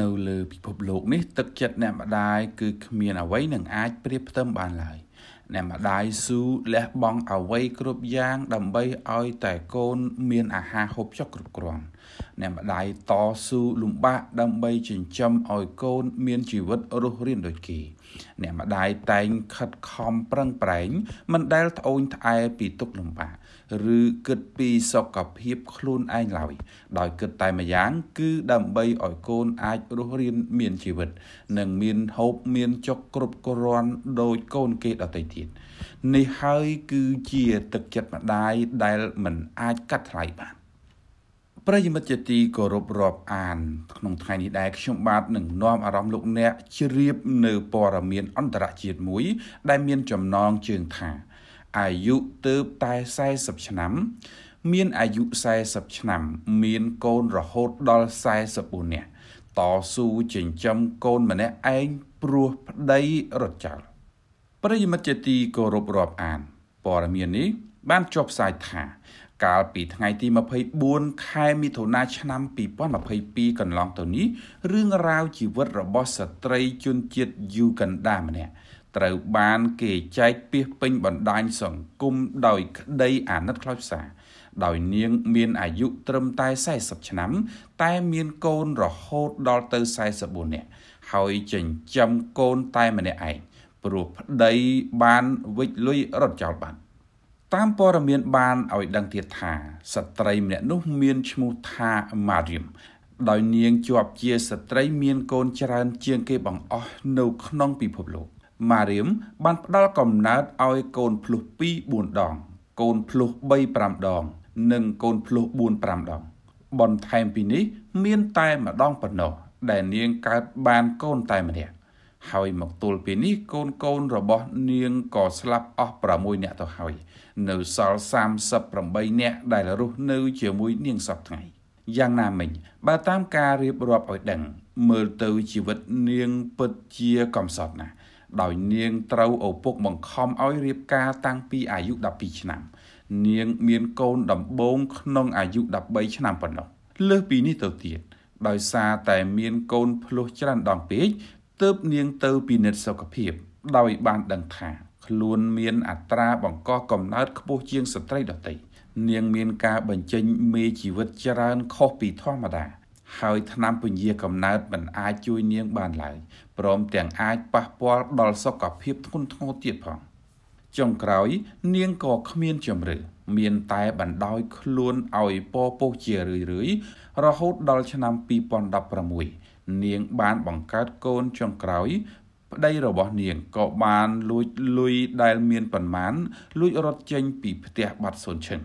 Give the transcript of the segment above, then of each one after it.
នៅលើពិភពលោកនេះទឹកចិត្តអ្នកម្ដាយគឺគ្មានអ្វីនឹងអាចប្រៀបផ្ទឹមបានឡើយអ្នកម្ដាយស៊ូលះបង់អ្វីគ្រប់យ៉ាងដើម្បីឲ្យតែកូនមានអាហារហូបចុកគ្រប់គ្រាន់អ្នកម្ដាយតស៊ូលំបាកដើម្បីចិញ្ចឹមឲ្យកូនមានជីវិតរស់រានដូចគេ អ្នកម្ដាយតែងខិតខំប្រឹងប្រែងមិនដែលត្អូញត្អែពីទុក្ខលំបាកឬគិតពីសុខភាពខ្លួនឯងឡើយដោយគិតតែម្យ៉ាងគឺដើម្បីឲ្យកូនអាចរស់រានមានជីវិតនិងមានហូបមានចុកគ្រប់គ្រាន់ដោយកូនគេដទៃទៀតនេះហើយគឺជាទឹកចិត្តម្ដាយដែលមិនអាចកាត់ថ្លៃបានប្រិយមិត្តជាទីគោរពរាប់អានក្នុងថ្ងៃនេះដែរខ្ញុំបាទនឹងនាំអារម្មណ៍លោកអ្នកជ្រាបនៅព័ត៌មានអន្តរជាតិមួយដែលមានចំណងជើងថាអាយុទៅតែ40ឆ្នាំ មានអាយុ40ឆ្នាំ មានកូនរហូតដល់44នាក់តស៊ូចិញ្ចឹមកូនម្នាក់ឯងព្រោះប្តីរត់ចោលប្រិយមិត្តជាទីគោរពរាប់អានព័ត៌មាននេះបានចុះផ្សាយថាកាលពីថ្ងៃទី24ខែមិថុនាឆ្នាំ2022កន្លងទៅនេះរឿងរ៉ាវជីវិតរបស់ស្ត្រីជនជាតិយូហ្គាន់ដាម្នាក់ត្រូវបានគេចែកពាសពេញបណ្ដាញសង្គមដោយក្តីអាណិតខ្លោចផ្សាដោយនាងមានអាយុត្រឹមតែ40ឆ្នាំ តែមានកូនរហូតដល់ទៅ44នាក់ហើយចិញ្ចឹមកូនតែម្នាក់ឯងព្រោះប្តីបានវិចលុយរត់ចោលបាត់តាមព័ត៌មានបានឲ្យដឹងទៀតថាស្ត្រី ម្នាក់នោះមានឈ្មោះថាម៉ារៀមដោយនាងជាប់ជាស្ត្រីមានកូនច្រើន ជាងគេបង្អស់នៅ ក្នុងពិភពលោកម៉ារៀមបានផ្ដល់កំណើតឲ្យកូនភ្លុះ2 4ដងកូនភ្លុះ3 5ដង និងកូនភ្លុះ4 5ដង បន្ថែមពីនេះ មាន តែម្ដងប៉ុណ្ណោះ ដែលនាងកើតបានកូនតែម្នាក់ហើយមកទល់ពេលនេះកូនកូនរបស់នាងក៏ស្លាប់អស់6នាក់ទៅហើយនៅសល់38នាក់ដែលរស់នៅជាមួយនាងសពថ្ងៃយ៉ាងណាមិញបើតាមការរៀបរាប់ឲ្យដឹងមើលទៅជីវិតនាងពិតជាកំសត់ណាស់ដោយនាងត្រូវឪពុកបង្ខំឲ្យរៀបការតាំងពីអាយុ12ឆ្នាំ នាងមានកូនដំបូងក្នុងអាយុ13ឆ្នាំប៉ុណ្ណោះលើសពីនេះទៅទៀតដោយសារតែមានកូនភ្លោះច្រើនដងពេកទើបនាងទៅពិនិត្យសុខភាព ដោយបានដឹងថាខ្លួនមានអត្រាបង្កកំណើត ខ្ពស់ជាងស្ត្រីដទៃនាងមានការបញ្ចេញមេជីវិតច្រើនខុសពីធម្មតាហើយថ្នាំពញៀកំណើតមិនអាចជួយនាងបានឡើយព្រមទាំងអាចប៉ះពាល់ដល់សុខភាពធ្ងន់ធ្ងរទៀតផងចុងក្រោយ នាងក៏គ្មានជំរឿមានតែបណ្ដោយ ខ្លួនឲ្យពពោះជារឿយៗរហូត ដល់ឆ្នាំ2016នាងបានបង្កើតកូនចុងក្រោយប្តីរបស់នាងក៏បានលួចលុយដែលមានប៉ុន្មានលួចរត់ចេញពីផ្ទះបាត់សូនឈឹង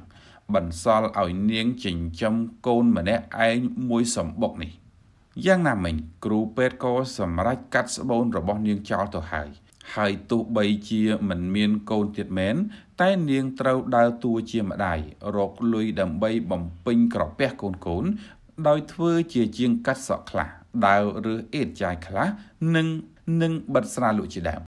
បន្សល់ឲ្យនាងចិញ្ចឹមកូនម្នាក់ឯងមួយសំបុកនេះយ៉ាងណាមិញគ្រូពេទ្យក៏សម្រេចកាត់ស្បូនរបស់នាងចោលទៅហើយ ហើយទោះបីជាមិនមានកូនទៀតមែនតែនាងត្រូវដើរតួជាម្ដាយរកលុយដើម្បីបំពេញក្រពះកូនកូនដោយធ្វើជាជាងកាត់សក់ខ្លះដាវឬអេតចាយខ្លះនិងនិងបិទស្រាលក់ជាដើម